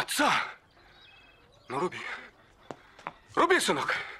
отца. Ну, руби. Руби, сынок.